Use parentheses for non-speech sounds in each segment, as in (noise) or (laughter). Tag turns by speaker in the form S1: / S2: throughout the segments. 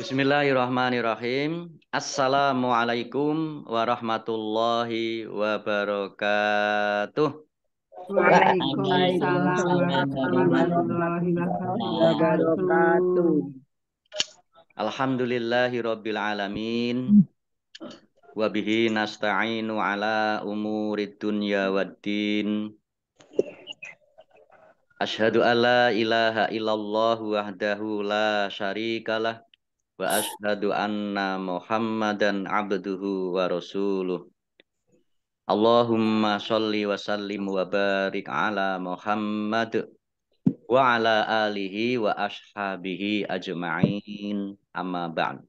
S1: Bismillahirrahmanirrahim. Assalamualaikum warahmatullahi wabarakatuh. Waalaikumsalam warahmatullahi wabarakatuh. alamin. Wa bihi nasta'inu ala umuri dunya waddin. Asyhadu alla ilaha illallah wahdahu la syarikalah wa ashhadu anna Muhammadan abduhu wa rasuluh. Allahumma shalli wa sallim wa barik ala Muhammad wa ala alihi wa ashabihi ajma'in amma ba'd.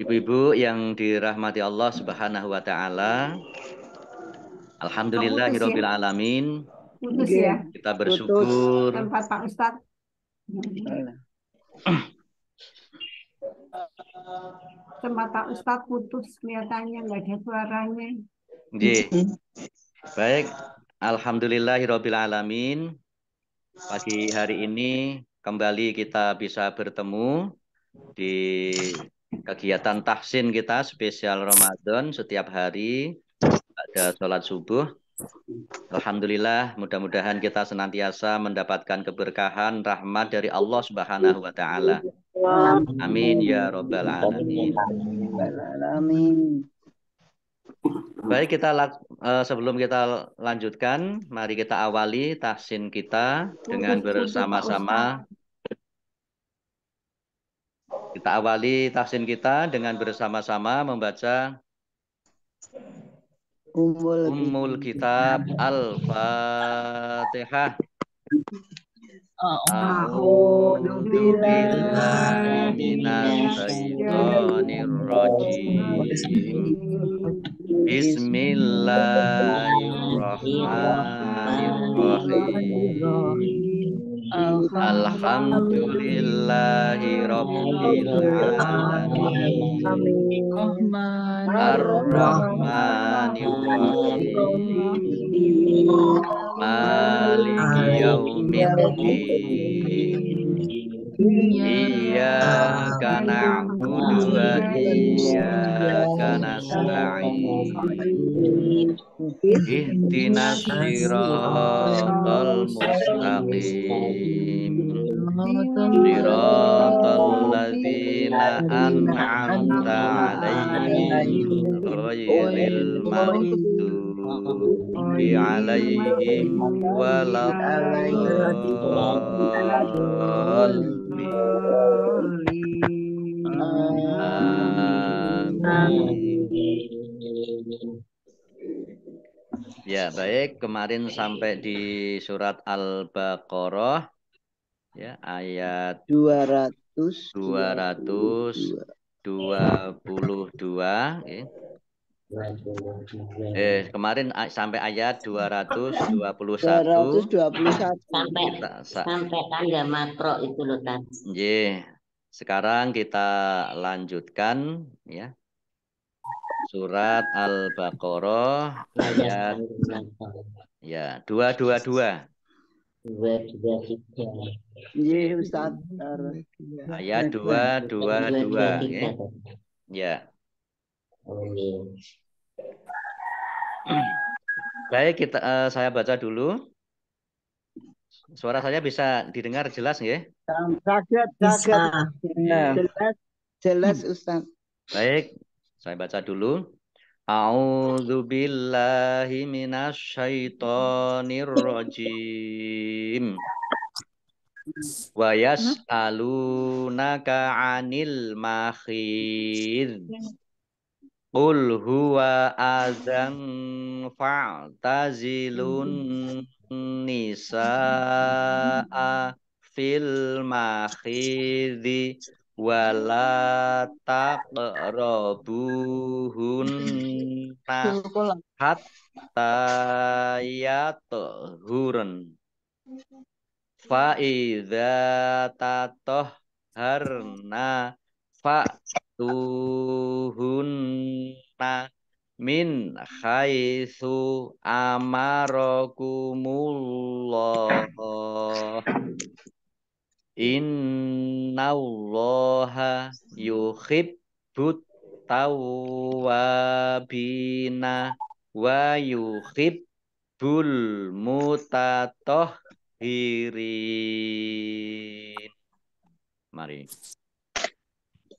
S1: Ibu-ibu yang dirahmati Allah Subhanahu wa taala. Alhamdulillahirabbil ya. alamin. Putus ya. Kita bersyukur. Tempat Pak Ustaz. Semata Ustaz putus kelihatannya nggak ada suaranya. J. Baik, Alhamdulillahirabbil Pagi hari ini kembali kita bisa bertemu di kegiatan tahsin kita spesial Ramadan setiap hari ada sholat subuh Alhamdulillah, mudah-mudahan kita senantiasa mendapatkan keberkahan rahmat dari Allah Subhanahu wa taala. Amin ya rabbal alamin. Baik kita uh, sebelum kita lanjutkan, mari kita awali tahsin kita dengan bersama-sama kita awali tahsin kita dengan bersama-sama membaca Ummul, Ummul Kitab Al-Fatihah. A'udzu billahi minasyaitonir rajim. Bismillahirrahmanirrahim. Alhamdulillahi Rabbil Alamin Ar-Rahmanir Maliki Iya. iya karena aku dua iya karena selain ihtinas siratal mustaqim siratal ladzina an'amta alaihim ghairil maghdubi alaihim waladdallin Ya, baik. Kemarin sampai di surat Al-Baqarah ya ayat 200 222 ya. Eh, kemarin sampai ayat 221. 221. Sampai, kita, sampai tanda makro itu loh tadi. Yeah. Sekarang kita lanjutkan ya. Surat Al-Baqarah ayat ya 222. 223. Nggih, Ustaz. Ayat 222, ya. Ya. Amin. Hmm. Baik, kita uh, saya baca dulu. Suara saya bisa didengar jelas nggih? Sakit, iya. sakit. Hmm. Jelas, jelas Ustaz. Baik, saya baca dulu. A'udzu billahi minasyaitonir rajim. Wa yas'alunaka 'anil mahid. Qul huwa azam fa'tazilun nisa'a fil makhidhi wala taqrabuhun hatta yatuhurun fa'idha harna fa'tuhunna min khaisu amarakumullah allaha yuhibbut tawabina wa yuhibbul mutatohirin mari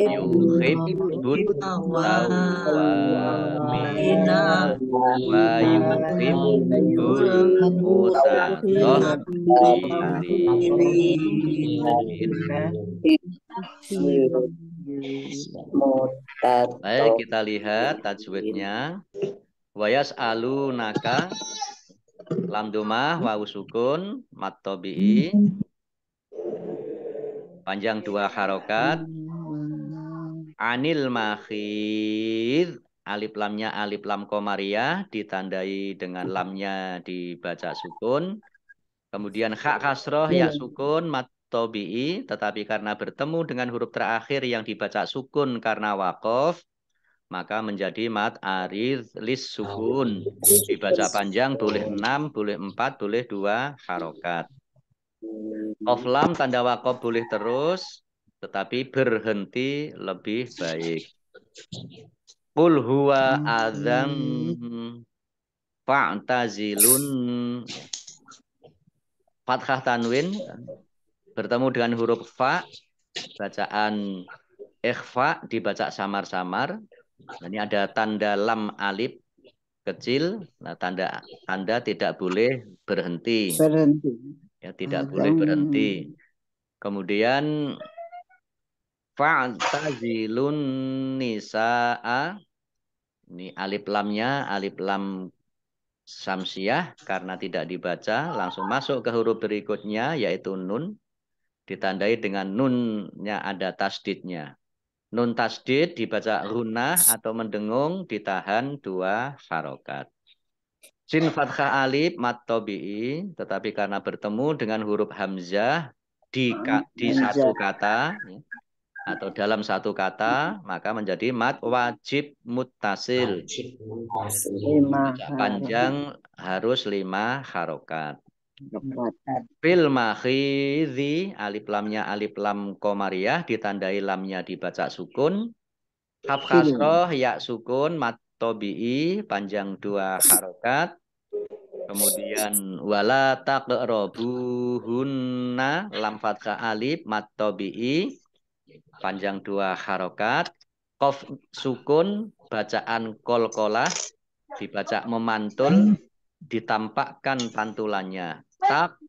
S1: Baik, kita lihat tajwidnya. Wayas alu naka lam dumah wawu sukun mat panjang dua harokat Anil makhid. Alif lamnya alif lam komaria ditandai dengan iya. lamnya dibaca sukun. Kemudian hak iya. kasroh ya iya. sukun mat Tetapi karena bertemu dengan huruf terakhir yang dibaca sukun karena wakof. Maka menjadi mat arid lis sukun. Dibaca panjang boleh enam, boleh empat, boleh dua harokat. Oflam tanda wakof boleh terus tetapi berhenti lebih baik. (laughs) Qul huwa hmm. adzam fa'tazilun fathah tanwin bertemu dengan huruf fa bacaan ikhfa dibaca samar-samar. Ini ada tanda lam alif kecil, nah tanda tanda tidak boleh berhenti. Berhenti. Ya tidak Akan. Hmm. boleh berhenti. Hmm. Kemudian Fa'tazilun nisa'a. Ini alif lamnya, alif lam samsiah karena tidak dibaca langsung masuk ke huruf berikutnya yaitu nun ditandai dengan nunnya ada tasdidnya nun tasdid dibaca runah atau mendengung ditahan dua harokat sin fathah alif mat tobi'i tetapi karena bertemu dengan huruf hamzah di, di satu kata ya atau dalam satu kata mm-hmm. maka menjadi mat wajib mutasil. Panjang harus lima harokat. Fil makhidhi alif lamnya alif lam komariah ditandai lamnya dibaca sukun. Haf kasroh ya sukun mat tobi'i panjang dua harokat. Kemudian wala taqrabuhunna lam fathah alif mat tobi'i panjang dua harokat. Kof sukun, bacaan kol-kolah, dibaca memantul, ditampakkan pantulannya. Tak.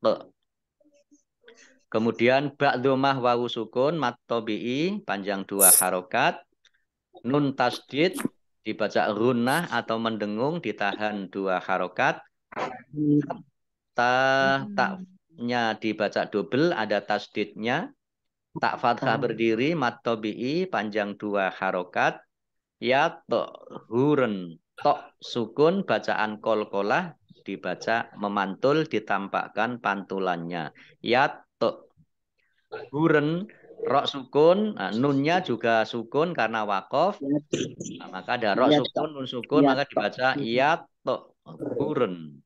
S1: Kemudian bakdumah wawu sukun matobi'i panjang dua harokat. Nun tasdid dibaca runah atau mendengung ditahan dua harokat. Ta, taknya dibaca double ada tasdidnya Tak fathah berdiri, mat tobi'i, panjang dua harokat. Ya huren tok sukun, bacaan kol-kolah, dibaca memantul, ditampakkan pantulannya. Ya huren rok sukun, nah, nunnya juga sukun karena wakof. Nah, maka ada rok sukun, nun sukun, maka dibaca ya huren.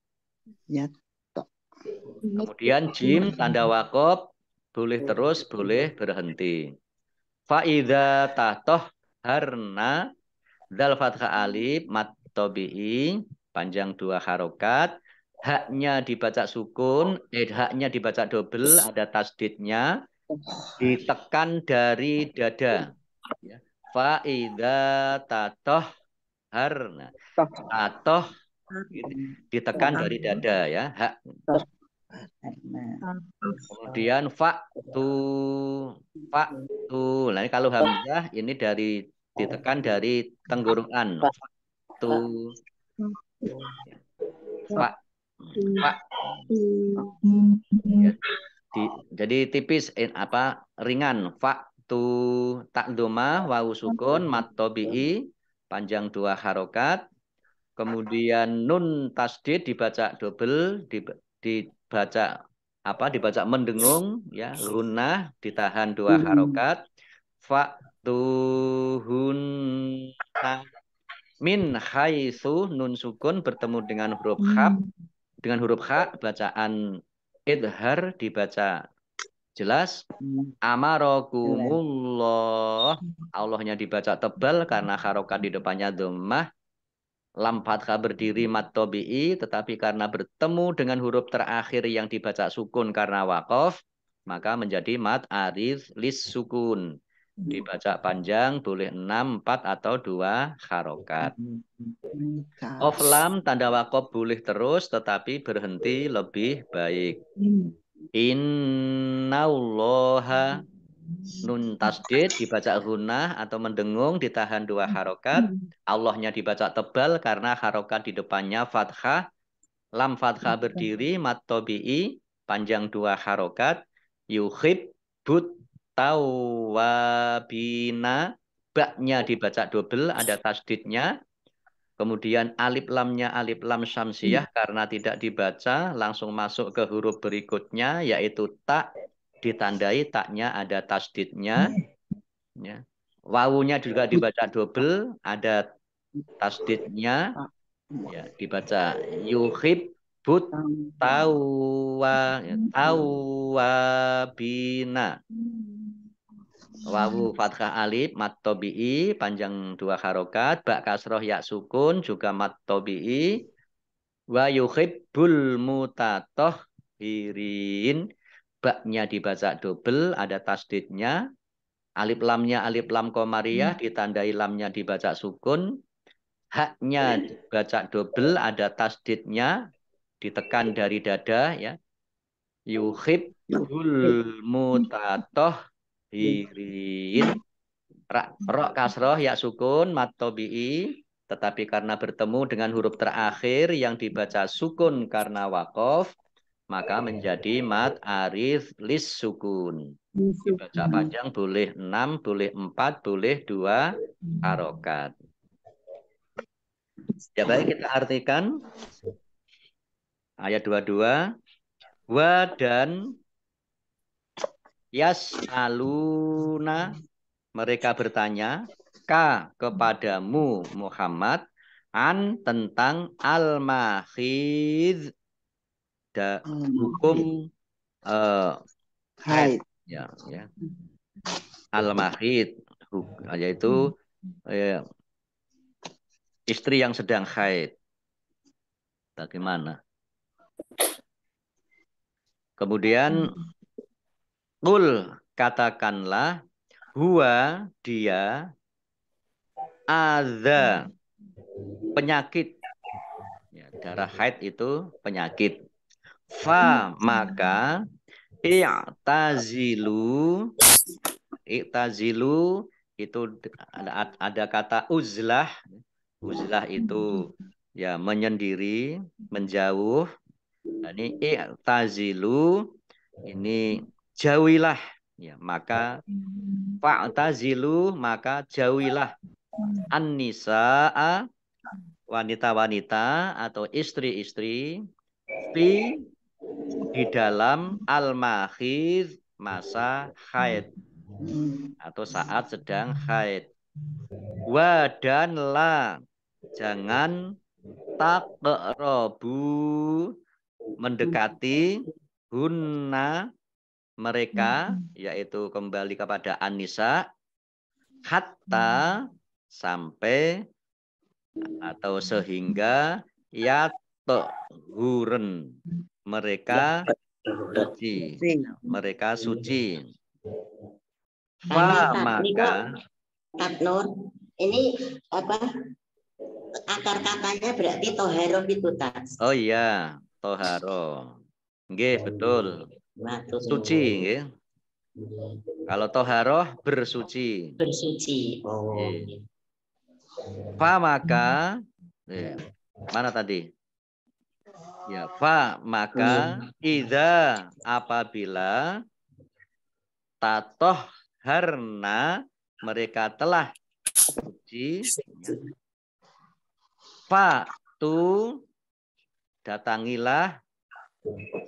S1: Kemudian jim tanda wakof boleh terus, boleh berhenti. Faida tatoh harna dal fathah alif mat tobi'i panjang dua harokat haknya dibaca sukun eh, haknya dibaca double ada tasdidnya ditekan dari dada ya. Faida tatoh harna tatoh gitu. ditekan dari dada ya hak Kemudian fa tu fa tu. Nah, kalau hamzah ini dari ditekan dari tenggorokan. Tu fa fa. Ya. Di, jadi tipis in, eh, apa ringan fa tu doma wau sukun matobi'i panjang dua harokat kemudian nun tasdid dibaca double di, dibaca apa dibaca mendengung ya runah ditahan dua hmm. harokat fa tuhun min su nun sukun bertemu dengan huruf hmm. khab dengan huruf kha bacaan idhar dibaca jelas hmm. amarokumullah Allahnya dibaca tebal karena harokat di depannya domah lam fathah berdiri mat tobi'i, tetapi karena bertemu dengan huruf terakhir yang dibaca sukun karena wakof, maka menjadi mat arif lis sukun. Dibaca panjang boleh 6, 4, atau dua harokat. Of lam tanda wakof boleh terus, tetapi berhenti lebih baik. Hmm. Inna allaha Nun tasdid dibaca gunah atau mendengung ditahan dua harokat. Allahnya dibaca tebal karena harokat di depannya fathah. Lam fathah berdiri, mat tobi'i, panjang dua harokat. Yuhib but tawabina. Baknya dibaca double, ada tasdidnya. Kemudian alif lamnya alif lam syamsiyah hmm. karena tidak dibaca langsung masuk ke huruf berikutnya yaitu tak ditandai taknya ada tasdidnya hmm. ya. wawunya juga iya. dibaca double ada tasdidnya ah. ya dibaca yuhib but hmm. tawa ya, hmm. tawa bina wawu fathah alif mat tobi'i panjang dua harokat bak kasroh ya sukun juga mat tobi'i wa bul mutatoh hirin Baknya dibaca double, ada tasdidnya. Alif lamnya alif lam komariah, hmm. ditandai lamnya dibaca sukun. Haknya dibaca double, ada tasdidnya, ditekan dari dada ya. Yuhib yul mutatoh hirin. Rok kasroh ya sukun matobi'i tetapi karena bertemu dengan huruf terakhir yang dibaca sukun karena wakof maka menjadi mat arif lis sukun. Baca panjang boleh 6, boleh 4, boleh 2 harokat. Ya baik kita artikan ayat 22 wa dan yas aluna mereka bertanya ka kepadamu Muhammad an tentang al-mahid ada hukum uh, haid ya ya al mahid yaitu hmm. eh, istri yang sedang haid bagaimana kemudian kul katakanlah huwa dia ada penyakit ya, darah haid itu penyakit fa hmm. maka i'tazilu i'tazilu itu ada, ada kata uzlah uzlah itu ya menyendiri menjauh nah, ini i'tazilu ini jauhilah ya maka fa'tazilu maka jauhilah an-nisaa wanita-wanita atau istri-istri fi -istri, di dalam al mahid masa haid atau saat sedang haid. Wa dan la jangan mendekati hunna mereka yaitu kembali kepada Anissa hatta sampai atau sehingga yatuhuren mereka nah, suci. Mereka suci. Fa maka Nur, ini apa akar katanya berarti toharo itu tas. Oh iya, toharo. Nggih, oh, betul. Suci nggih. Kalau toharoh bersuci. Bersuci. Oh. Fa maka mana tadi? Ya, fa maka iya. ida apabila tatoh harna mereka telah suci fa tu datangilah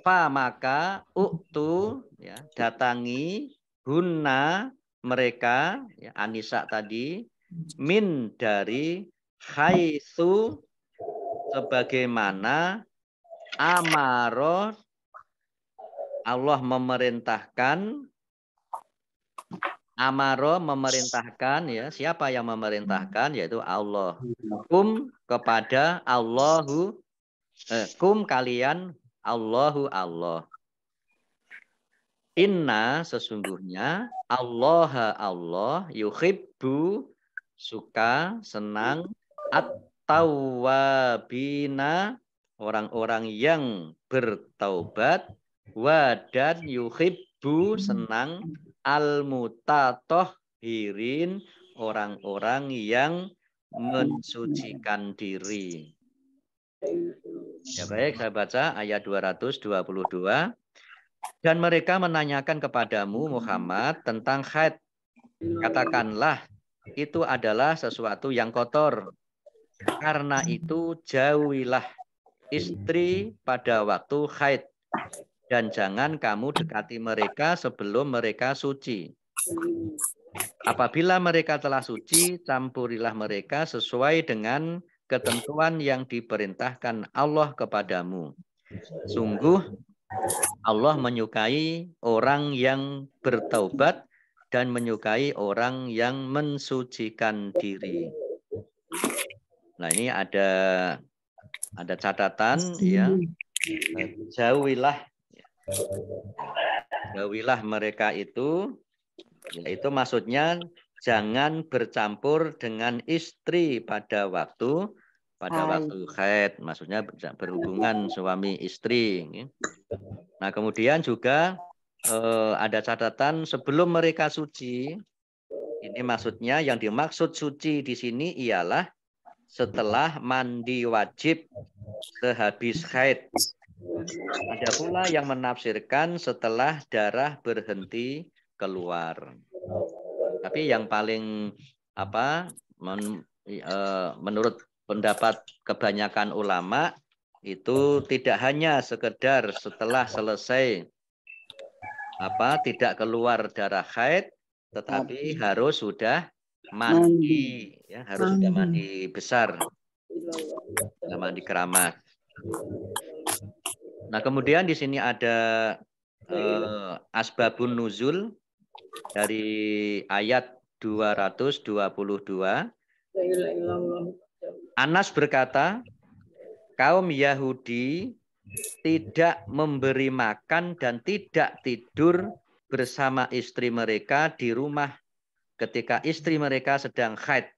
S1: fa maka uktu ya datangi guna mereka ya, Anisa tadi min dari khaisu sebagaimana amaro Allah memerintahkan amaro memerintahkan ya siapa yang memerintahkan yaitu Allah kum kepada Allahu eh, kum kalian Allahu Allah inna sesungguhnya Allah Allah yuhibbu suka senang at-tawabina orang-orang yang bertaubat wadan yuhibbu senang al orang-orang yang mensucikan diri. Ya baik, saya baca ayat 222. Dan mereka menanyakan kepadamu Muhammad tentang haid. Katakanlah itu adalah sesuatu yang kotor. Karena itu jauhilah istri pada waktu haid dan jangan kamu dekati mereka sebelum mereka suci. Apabila mereka telah suci, campurilah mereka sesuai dengan ketentuan yang diperintahkan Allah kepadamu. Sungguh Allah menyukai orang yang bertaubat dan menyukai orang yang mensucikan diri. Nah, ini ada ada catatan ya jauhilah jauhilah mereka itu yaitu maksudnya jangan bercampur dengan istri pada waktu pada Hai. waktu haid maksudnya berhubungan suami istri ya. nah kemudian juga eh, ada catatan sebelum mereka suci ini maksudnya yang dimaksud suci di sini ialah setelah mandi wajib sehabis haid. Ada pula yang menafsirkan setelah darah berhenti keluar. Tapi yang paling apa men, e, menurut pendapat kebanyakan ulama itu tidak hanya sekedar setelah selesai apa tidak keluar darah haid tetapi harus sudah mandi, ya harus sudah mandi besar, sudah mandi keramat. Nah kemudian di sini ada eh, asbabun nuzul dari ayat 222. Anas berkata, kaum Yahudi tidak memberi makan dan tidak tidur bersama istri mereka di rumah ketika istri mereka sedang haid.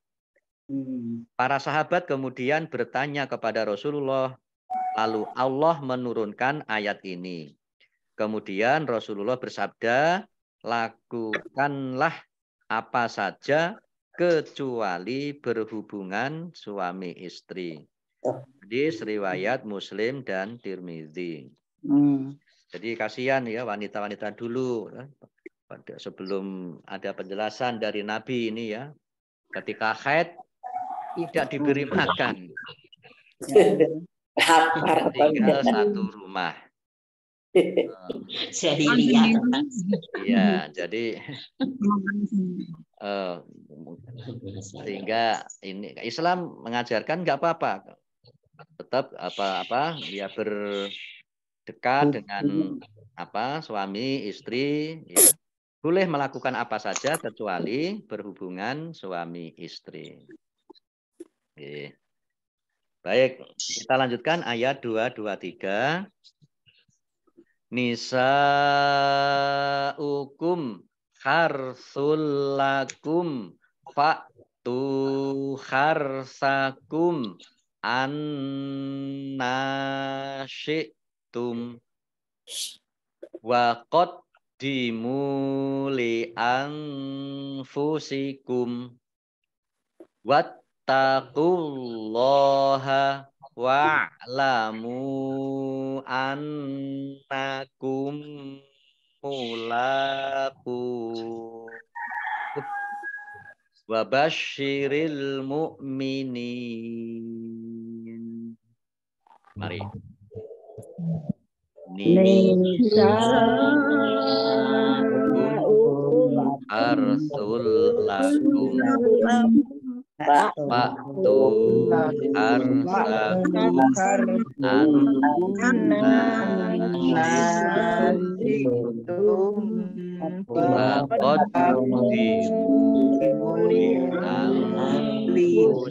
S1: Hmm. Para sahabat kemudian bertanya kepada Rasulullah, lalu Allah menurunkan ayat ini. Kemudian Rasulullah bersabda, lakukanlah apa saja kecuali berhubungan suami istri. Oh. Di riwayat Muslim dan Tirmidzi. Hmm. Jadi kasihan ya wanita-wanita dulu ya pada sebelum ada penjelasan dari Nabi ini ya, ketika haid tidak diberi makan. (laughs) Tinggal satu rumah. (laughs) Jadi ya, jadi (laughs) eh, sehingga ini Islam mengajarkan nggak apa-apa, tetap apa-apa dia berdekat dengan hmm. apa suami istri ya, boleh melakukan apa saja kecuali berhubungan suami istri. Oke. Baik, kita lanjutkan ayat 223. Nisa'ukum harsul lakum fa'tu harsakum annasyitum wa qad dimuli anfusikum wattaqullaha wa'lamu annakum mulaku wabashiril mu'minin mari nisa'ukum arsul lakum Waktu arsakum anasikum Lakot kudimu anasikum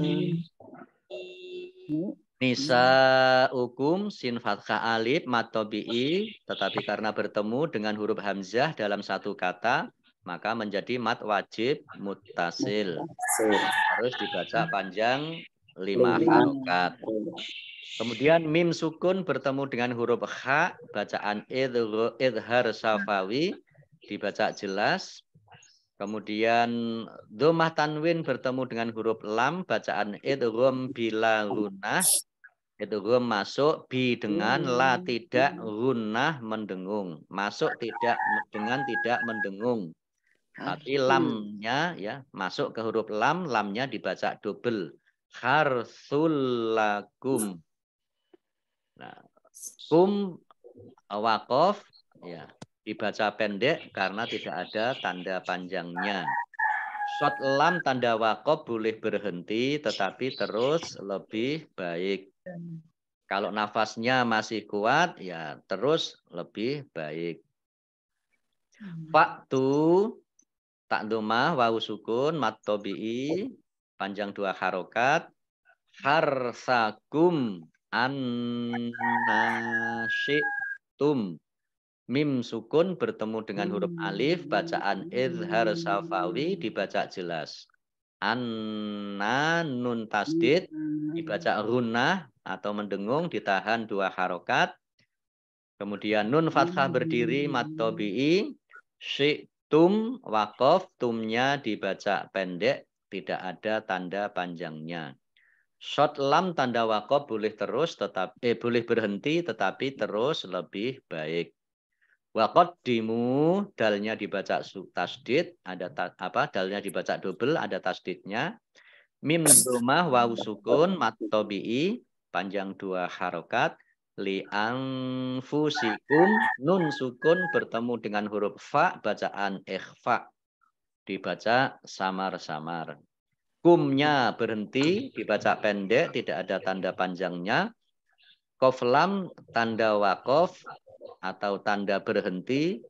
S1: Nisa hukum hmm. sin fathah alif matobi'i tetapi karena bertemu dengan huruf hamzah dalam satu kata maka menjadi mat wajib mutasil. Harus dibaca panjang lima harokat. Kemudian mim sukun bertemu dengan huruf h bacaan idhar safawi dibaca jelas. Kemudian domah tanwin bertemu dengan huruf lam bacaan idgham bila lunah itu gue masuk bi dengan hmm, la tidak gunah hmm. mendengung masuk tidak dengan tidak mendengung ah, tapi gitu. lamnya ya masuk ke huruf lam lamnya dibaca double harsulakum nah kum wakof ya dibaca pendek karena tidak ada tanda panjangnya shot lam tanda wakof boleh berhenti tetapi terus lebih baik kalau nafasnya masih kuat, ya terus lebih baik. Waktu hmm. takdumah wau sukun matobi'i panjang dua harokat harsakum annasyitum mim sukun bertemu dengan huruf hmm. alif bacaan idhar safawi dibaca jelas Anna nun tasdid dibaca runah atau mendengung ditahan dua harokat. Kemudian nun fathah hmm. berdiri matobi'i tum wakof tumnya dibaca pendek tidak ada tanda panjangnya. shot lam tanda wakof boleh terus tetap eh boleh berhenti tetapi terus lebih baik dimu dalnya dibaca tasdid, ada ta, apa dalnya dibaca double, ada tasdidnya. Mim domah wau sukun matobi'i panjang dua harokat liang fusikum nun sukun bertemu dengan huruf fa bacaan ikhfa dibaca samar-samar. Kumnya berhenti dibaca pendek tidak ada tanda panjangnya. Koflam tanda wakof atau tanda berhenti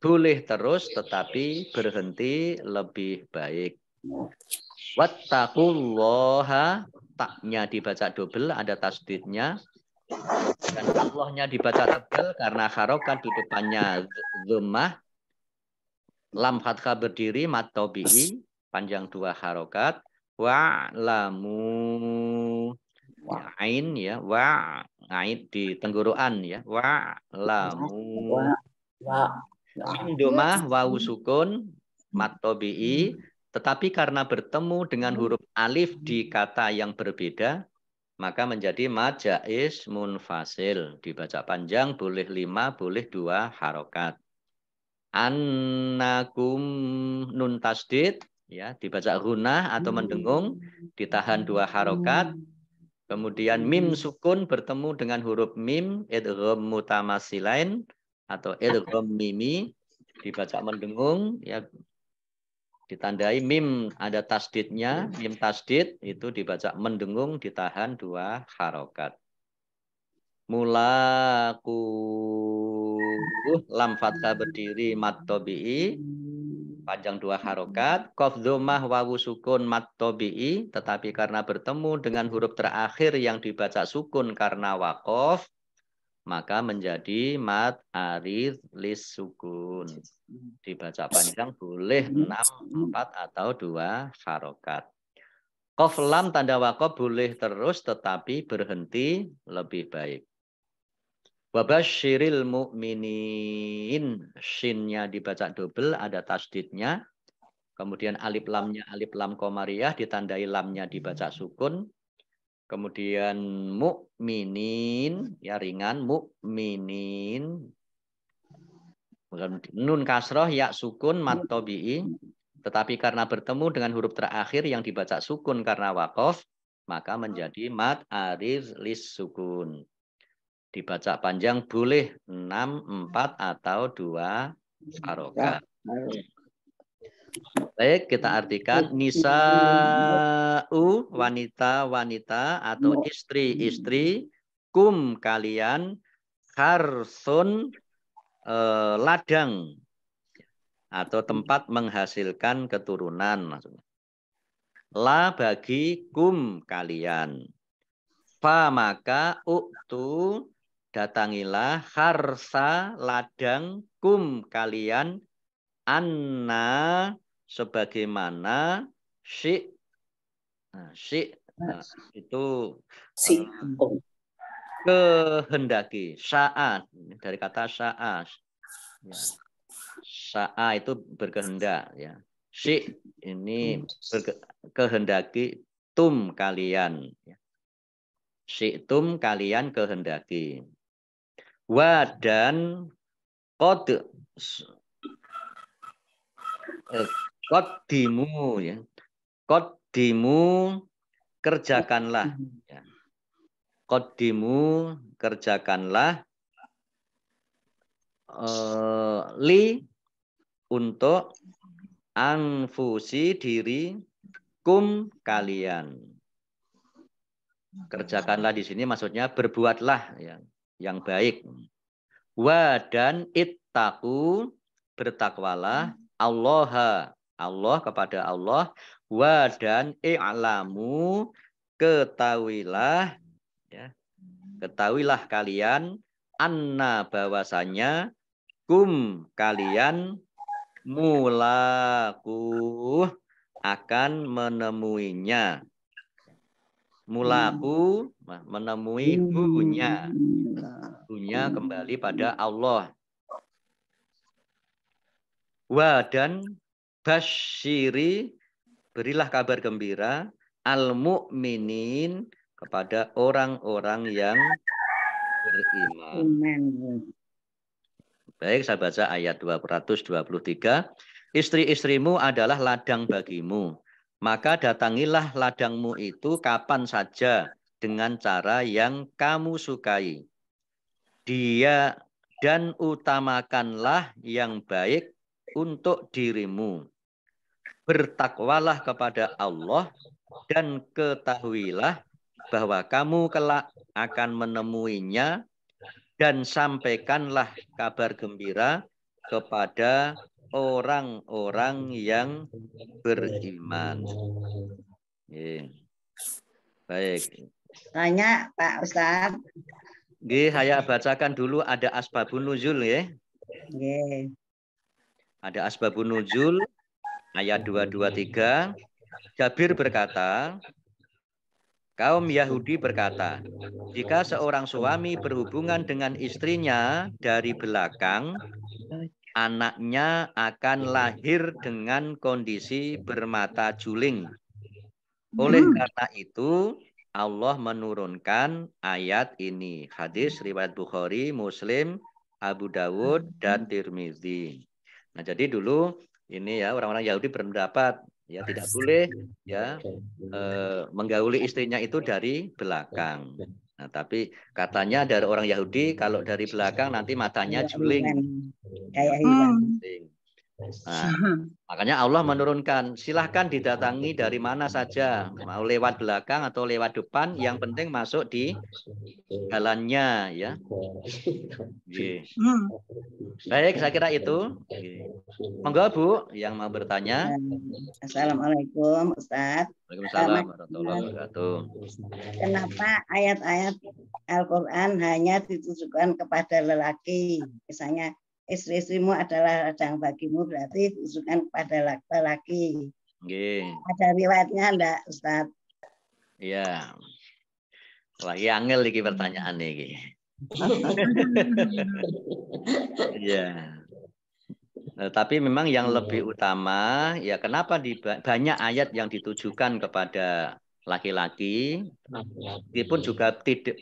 S1: boleh terus tetapi berhenti lebih baik. Wattaqullaha taknya dibaca double ada tasdidnya dan Allahnya dibaca tebal karena harokat di depannya lemah lam fatka berdiri matobihi panjang dua harokat wa lamu Wa'ain ya, wa ngait di tenggorokan ya. wa lamu wa Domah iya wawu sukun matobi'i. Hmm. Tetapi karena bertemu dengan hmm. huruf alif di kata yang berbeda, maka menjadi majais munfasil. Dibaca panjang boleh lima, boleh dua harokat. Anakum nun tasdid, ya, dibaca runah atau hmm. mendengung, ditahan dua harokat, Kemudian hmm. mim sukun bertemu dengan huruf mim idgham mutamasilain atau (laughs) idgham mimi dibaca mendengung ya ditandai mim ada tasdidnya, hmm. mim tasdid itu dibaca mendengung ditahan dua harokat. Mulaku lam fathah berdiri mat tobi'i panjang dua harokat, kof domah wawu sukun mat tobi'i, tetapi karena bertemu dengan huruf terakhir yang dibaca sukun karena wakof, maka menjadi mat arid lis sukun. Dibaca panjang boleh enam empat atau dua harokat. Kof lam tanda wakof boleh terus tetapi berhenti lebih baik. Wabashiril mu'minin. Shinnya dibaca double, ada tasdidnya. Kemudian alif lamnya alif lam komariah, ditandai lamnya dibaca sukun. Kemudian mu'minin, ya ringan mu'minin. Nun kasroh ya sukun mat matobi'i. Tetapi karena bertemu dengan huruf terakhir yang dibaca sukun karena wakof, maka menjadi mat arif lis sukun dibaca panjang boleh 6, 4 atau 2 harokat. Ya. Baik, kita artikan nisa u wanita-wanita atau istri-istri kum kalian harsun eh, ladang atau tempat menghasilkan keturunan maksudnya. La bagi kum kalian. Fa maka uktu datangilah harsa ladang kum kalian anna sebagaimana si nah, si nah, nah, itu si um, eh, kehendaki saat dari kata saas ya. saa itu berkehendak ya si ini hmm. kehendaki tum kalian ya. si tum kalian kehendaki wa dan kod eh, dimu ya dimu kerjakanlah kodimu ya. dimu kerjakanlah eh, li untuk anfusi diri kum kalian kerjakanlah di sini maksudnya berbuatlah ya yang baik. Wa dan ittaku bertakwalah hmm. Allah Allah kepada Allah wa dan i'lamu ketahuilah ya ketahuilah kalian anna bahwasanya kum kalian mulaku akan menemuinya mulaku hmm. menemui hunya hmm. hunya hmm. kembali pada Allah wa dan basyiri berilah kabar gembira al mukminin kepada orang-orang yang beriman. Baik, saya baca ayat 223. Istri-istrimu adalah ladang bagimu maka datangilah ladangmu itu kapan saja dengan cara yang kamu sukai. Dia dan utamakanlah yang baik untuk dirimu. Bertakwalah kepada Allah dan ketahuilah bahwa kamu kelak akan menemuinya dan sampaikanlah kabar gembira kepada orang-orang yang beriman. Yeah. Baik. Tanya Pak Ustadz. G, saya bacakan dulu ada asbabun nuzul ya. Yeah. Ada asbabun nuzul ayat 223. Jabir berkata, Kaum Yahudi berkata, jika seorang suami berhubungan dengan istrinya dari belakang, anaknya akan iya. lahir dengan kondisi bermata juling. Hmm. Oleh karena itu, Allah menurunkan ayat ini. Hadis riwayat Bukhari, Muslim, Abu Dawud, dan hmm. Tirmizi. Nah, jadi dulu ini ya orang-orang Yahudi berpendapat ya tidak boleh ya eh, menggauli istrinya itu dari belakang. Nah, tapi katanya dari orang Yahudi kalau dari belakang nanti matanya iya, juling. Kayak hilang. Nah, hmm. makanya Allah menurunkan, silahkan didatangi dari mana saja, mau lewat belakang atau lewat depan, yang penting masuk di jalannya, ya. Yeah. Hmm. Baik, saya kira itu. Monggo Bu yang mau bertanya. Assalamualaikum Ustaz.
S2: Waalaikumsalam warahmatullahi
S1: Kenapa ayat-ayat Al-Quran hanya ditujukan kepada lelaki? Misalnya istri-istrimu adalah ladang bagimu berarti khususkan pada laki-laki. Okay. Ada riwayatnya enggak Ustaz? Iya. Lagi angel lagi pertanyaan nih. (laughs) Iya. nah, tapi memang yang lebih utama ya kenapa di, banyak ayat yang ditujukan kepada laki-laki meskipun juga tidak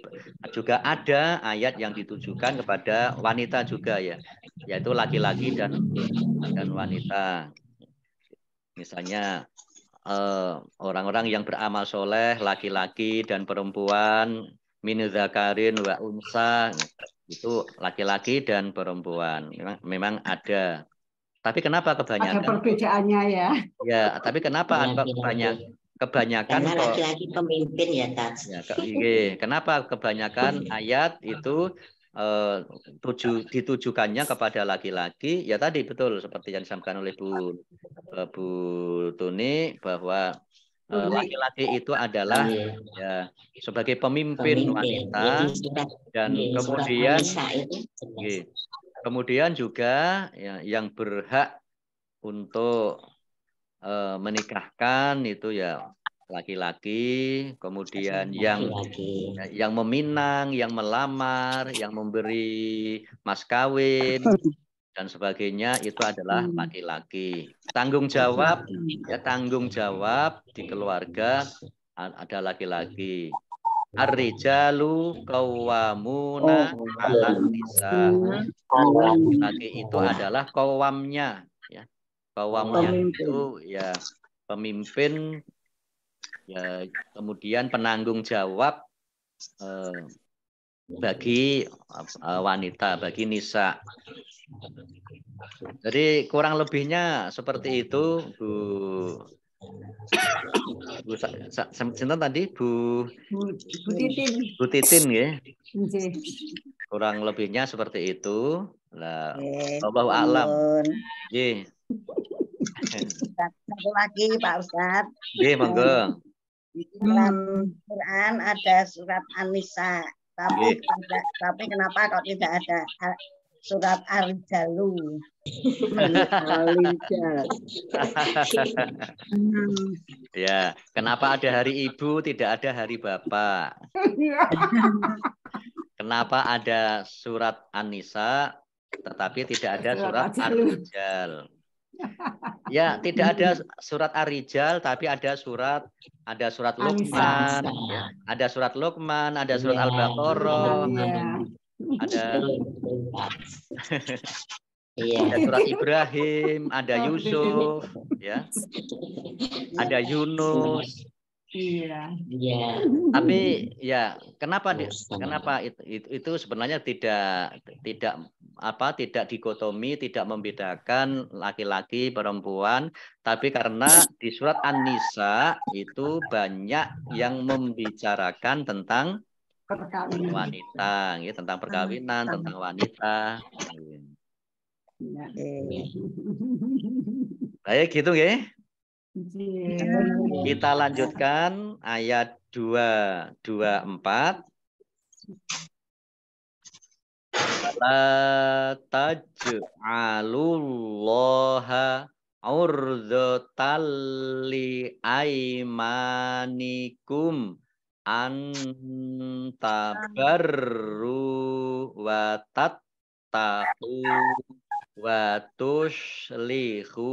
S1: juga ada ayat yang ditujukan kepada wanita juga ya yaitu laki-laki dan dan wanita misalnya eh, orang-orang eh, yang beramal soleh laki-laki dan perempuan minuzakarin wa unsa itu laki-laki dan perempuan memang memang ada tapi kenapa kebanyakan ada perbedaannya ya ya tapi kenapa kebanyakan kebanyakan karena laki-laki pemimpin ya, ya iya. Kenapa kebanyakan iya. ayat itu uh, tuju, ditujukannya kepada laki-laki? Ya tadi betul seperti yang disampaikan oleh Bu eh, Bu Tuni bahwa eh, laki-laki itu adalah iya. ya sebagai pemimpin, pemimpin. wanita Jadi, dan iya, kemudian iya, kemudian juga ya, yang berhak untuk Eh, menikahkan itu ya laki-laki, kemudian laki-laki. yang ya, yang meminang, yang melamar, yang memberi mas kawin dan sebagainya itu adalah hmm. laki-laki. Tanggung jawab ya tanggung jawab di keluarga ada laki-laki. arrijalu kawamuna qawwamuna nisa. Oh, iya. Laki-laki itu adalah kawamnya, bahwa itu ya pemimpin ya kemudian penanggung jawab eh, bagi eh, wanita bagi nisa jadi kurang lebihnya seperti itu Bu Bu Sinten tadi Bu Bu Titin Bu Titin ya kurang lebihnya seperti itu lah Bawa alam Ye. Satu lagi Pak Ustad. Iya, monggo. Di dalam Quran ada surat An-Nisa, tapi tidak, tapi kenapa kok tidak ada surat Ar-Rijalu? (laughs) ya, kenapa ada hari ibu tidak ada hari bapak? kenapa ada surat An-Nisa tetapi tidak ada surat Ar-Rijal? Ya, tidak ada surat Ar-Rijal, tapi ada surat ada surat Luqman, ada surat Lukman ada surat yeah. Al-Baqarah. Yeah. Ada iya. Ada surat Ibrahim, ada Yusuf, ya. Ada Yunus, Iya. Iya. Tapi ya, kenapa di, kenapa itu, itu itu sebenarnya tidak tidak apa tidak dikotomi, tidak membedakan laki-laki perempuan, tapi karena di surat An-Nisa itu banyak yang membicarakan tentang perkawinan. wanita, ya, tentang ah, perkawinan, tentang wanita. Iya. Iya. Kayak gitu, ya. Iya. Kita lanjutkan ayat 224. La taj'alullaha urdatal li aimanikum antabarru wa tattaqu wa tushlihu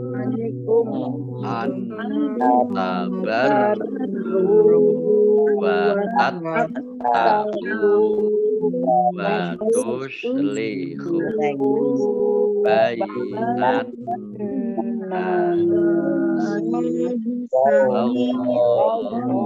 S1: alaikum antabar wa tatabu wa tuslihu bainat Wallahu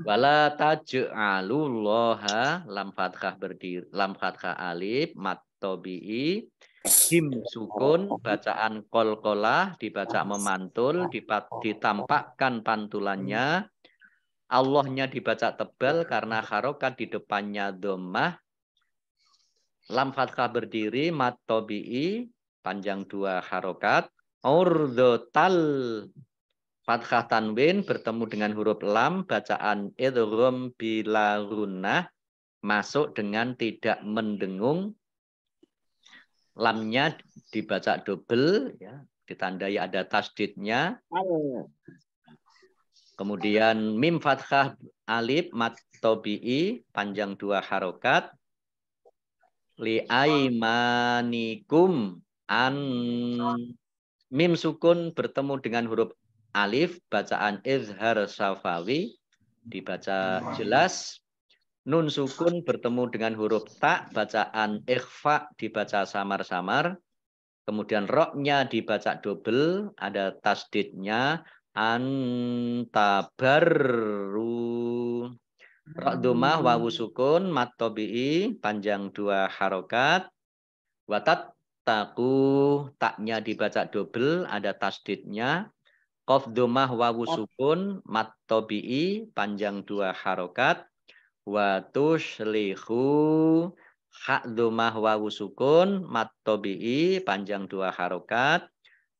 S1: Wala taj'alullaha lam fathah berdiri lam fathah alif mat tobi'i him sukun bacaan kolkolah dibaca memantul ditampakkan pantulannya Allahnya dibaca tebal karena harokat di depannya domah lam fathah berdiri mat tobi'i panjang dua harokat urdotal fathah tanwin bertemu dengan huruf lam bacaan idgham bila runah masuk dengan tidak mendengung lamnya dibaca double ya ditandai ada tasdidnya kemudian mim fathah alif mat tobi'i panjang dua harokat li aimanikum an mim sukun bertemu dengan huruf Alif bacaan izhar safawi dibaca hmm. jelas. Nun sukun bertemu dengan huruf Tak bacaan ikhfa dibaca samar-samar. Kemudian roknya dibaca dobel, ada tasdidnya antabaru. Rok dumah hmm. wawu sukun mat panjang dua harokat. Watat taku taknya dibaca dobel, ada tasdidnya Kof domah wawu sukun mat tobi'i panjang dua harokat. Wa lihu hak domah wawu sukun mat tobi'i panjang dua harokat.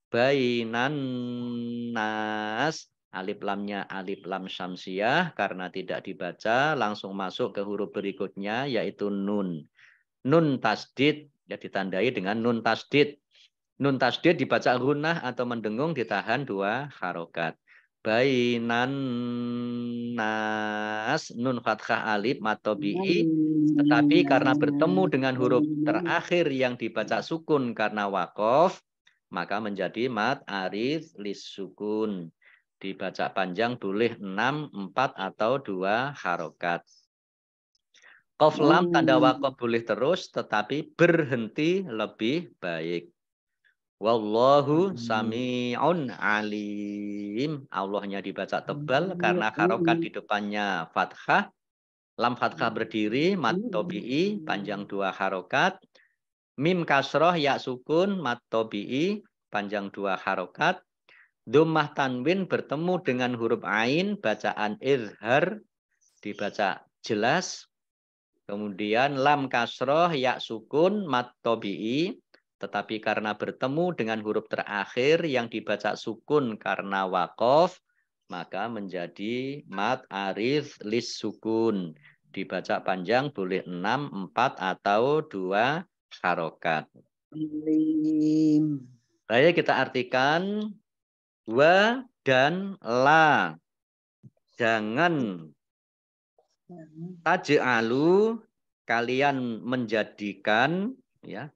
S1: Bainan nas alif lamnya alif lam syamsiah karena tidak dibaca langsung masuk ke huruf berikutnya yaitu nun. Nun tasdid ya ditandai dengan nun tasdid Nun tasdid dibaca runah atau mendengung ditahan dua harokat. Bainan nas nun fathah alif matobi'i tetapi karena bertemu dengan huruf terakhir yang dibaca sukun karena wakof maka menjadi mat arif lis sukun dibaca panjang boleh enam empat atau dua harokat. Koflam tanda wakof boleh terus tetapi berhenti lebih baik. Wallahu hmm. sami'un alim. Allahnya dibaca tebal karena harokat di depannya fathah. Lam fathah hmm. berdiri, mat tobi'i, hmm. panjang dua harokat. Mim kasroh, ya sukun, mat tobi'i, panjang dua harokat. Dumah tanwin bertemu dengan huruf ain, bacaan izhar, dibaca jelas. Kemudian lam kasroh, ya sukun, mat tobi'i, tetapi karena bertemu dengan huruf terakhir yang dibaca sukun karena wakof, maka menjadi mat arif lis sukun. Dibaca panjang boleh enam empat atau dua harokat. Baik, kita artikan wa dan la. Jangan taj'alu kalian menjadikan ya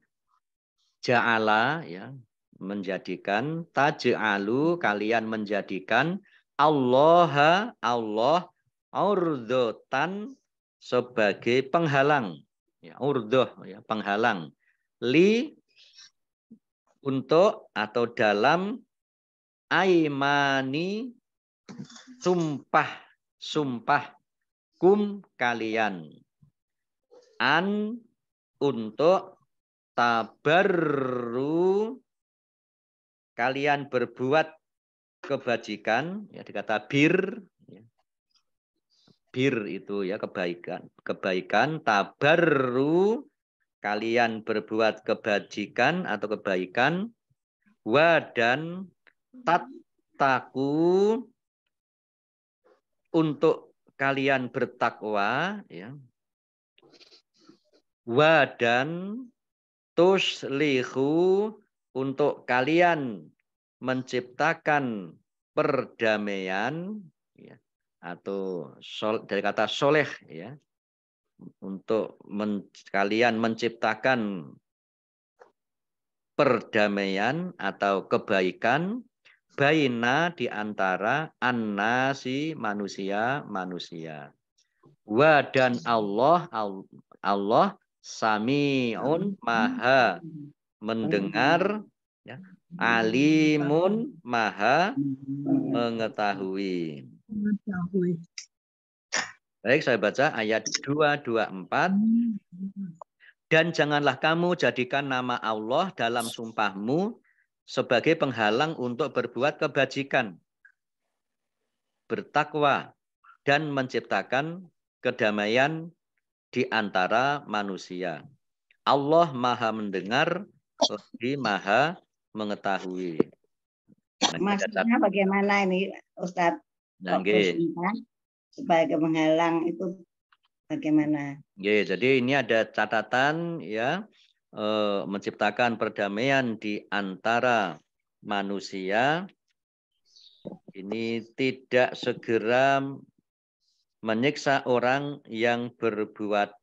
S1: Ja'ala ya, menjadikan taj'alu kalian menjadikan Allah Allah urdotan sebagai penghalang ya urdoh ya penghalang li untuk atau dalam aimani sumpah sumpah kum kalian an untuk tabarru kalian berbuat kebajikan ya dikata bir ya. bir itu ya kebaikan kebaikan tabarru kalian berbuat kebajikan atau kebaikan wa dan tattaku untuk kalian bertakwa ya wa dan Tuslihu untuk kalian menciptakan perdamaian ya, atau sol, dari kata soleh ya untuk men, kalian menciptakan perdamaian atau kebaikan baina di antara annasi manusia manusia wa dan Allah Allah Sami'un hmm. maha mendengar ya. Alimun maha mengetahui. Baik, saya baca ayat 224. Dan janganlah kamu jadikan nama Allah dalam sumpahmu sebagai penghalang untuk berbuat kebajikan, bertakwa, dan menciptakan kedamaian di antara manusia. Allah maha mendengar, lagi maha mengetahui. Nah, Maksudnya bagaimana ini Ustadz? Nangge. Sebagai menghalang itu bagaimana? Ya, jadi ini ada catatan ya eh, menciptakan perdamaian di antara manusia ini tidak segera menyiksa orang yang berbuat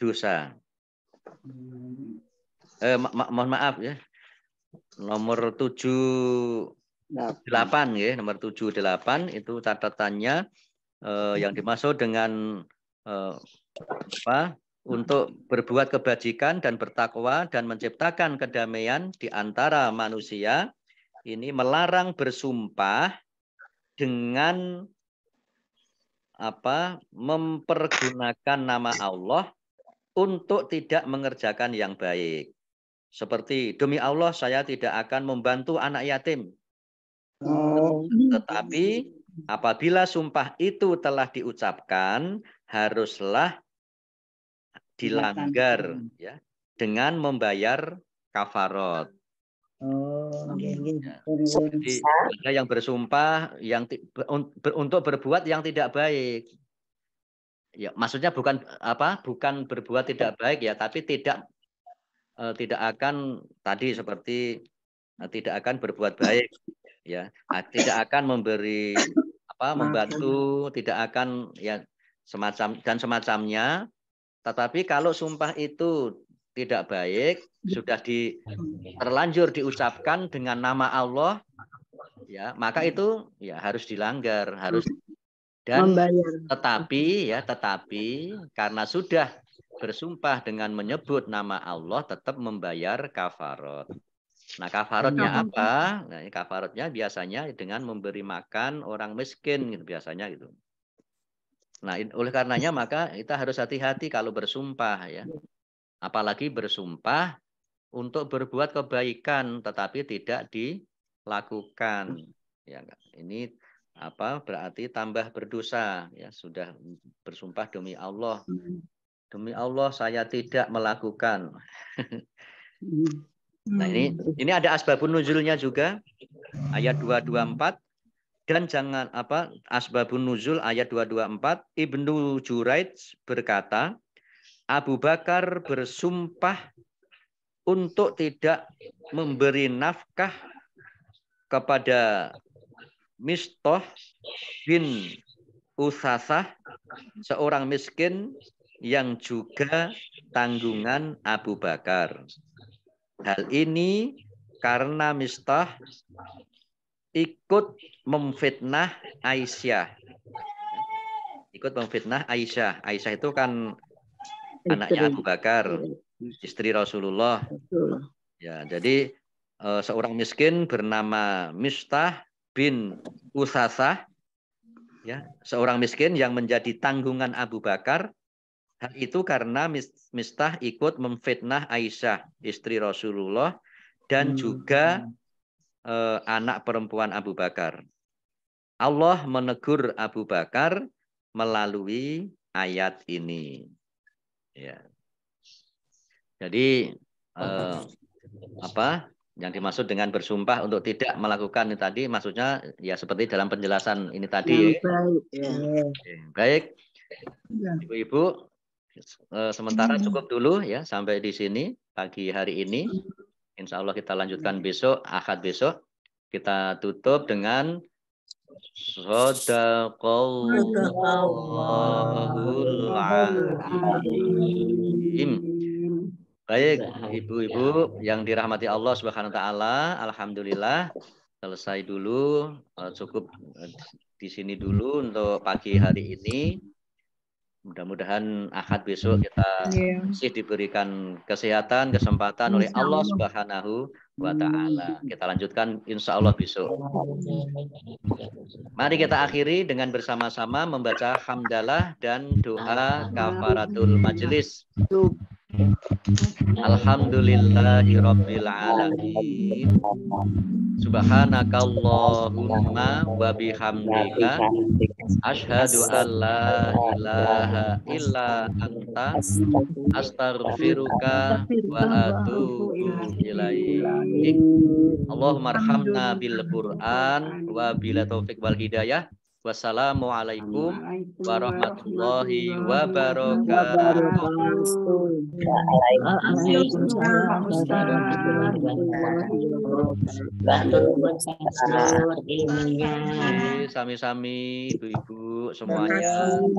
S1: dosa. Eh, ma ma mohon maaf ya. Nomor tujuh delapan ya, nomor 78 itu catatannya eh, yang dimaksud dengan eh, apa? untuk berbuat kebajikan dan bertakwa dan menciptakan kedamaian di antara manusia ini melarang bersumpah dengan apa mempergunakan nama Allah untuk tidak mengerjakan yang baik. Seperti demi Allah saya tidak akan membantu anak yatim. Oh. Tetapi apabila sumpah itu telah diucapkan haruslah dilanggar ya dengan membayar kafarot. Oh, iya, iya. Iya, ada yang bersumpah yang untuk berbuat yang tidak baik. Ya, maksudnya bukan apa? Bukan berbuat tidak baik ya, tapi tidak uh, tidak akan tadi seperti uh, tidak akan berbuat baik ya, ah, tidak akan memberi apa membantu, tidak akan ya semacam dan semacamnya. Tetapi kalau sumpah itu tidak baik, sudah di, terlanjur diucapkan dengan nama Allah, ya maka itu ya harus dilanggar, harus dan membayar. tetapi ya tetapi karena sudah bersumpah dengan menyebut nama Allah tetap membayar kafarot. Nah kafarotnya apa? Nah kafarotnya biasanya dengan memberi makan orang miskin gitu biasanya gitu. Nah oleh karenanya maka kita harus hati-hati kalau bersumpah ya. Apalagi bersumpah untuk berbuat kebaikan tetapi tidak dilakukan. Ya, ini apa berarti tambah berdosa ya sudah bersumpah demi Allah hmm. demi Allah saya tidak melakukan hmm. nah ini hmm. ini ada asbabun nuzulnya juga ayat 224 dan jangan apa asbabun nuzul ayat 224 Ibnu Juraid berkata Abu Bakar bersumpah untuk tidak memberi nafkah kepada Mistoh bin Usasah, seorang miskin yang juga tanggungan Abu Bakar. Hal ini karena Mistah ikut memfitnah Aisyah. Ikut memfitnah Aisyah. Aisyah itu kan anaknya Abu Bakar, iya. istri Rasulullah. Ya, jadi eh, seorang miskin bernama Mistah bin Usasah, ya, seorang miskin yang menjadi tanggungan Abu Bakar. Hal itu karena Mistah ikut memfitnah Aisyah, istri Rasulullah, dan hmm. juga eh, anak perempuan Abu Bakar. Allah menegur Abu Bakar melalui ayat ini. Ya. Jadi eh, apa yang dimaksud dengan bersumpah untuk tidak melakukan ini tadi maksudnya ya seperti dalam penjelasan ini tadi. Baik. Ya. Iya. Iya. Ibu-ibu eh, sementara iya. cukup dulu ya sampai di sini pagi hari ini. Insya Allah kita lanjutkan besok, akad besok. Kita tutup dengan Sadaqallahul azim. Baik, ibu-ibu yang dirahmati Allah Subhanahu wa taala, alhamdulillah selesai dulu eh, cukup eh, di sini dulu untuk pagi hari ini. Mudah-mudahan akad besok hmm. kita yeah. masih diberikan kesehatan, kesempatan oleh Allah Subhanahu wa hmm. taala. Kita lanjutkan insya Allah besok. Mari kita akhiri dengan bersama-sama membaca hamdalah dan doa kafaratul majelis. Alhamdulillahirrabbilalamin Subhanakallahumma WaBihamdika, Ashadu an la ilaha illa anta Astaghfiruka wa atubu Allahumma arhamna bil Qur'an Wa bila taufik wal hidayah Wassalamualaikum warahmatullahi wabarakatuh. Sami-sami ibu-ibu semuanya.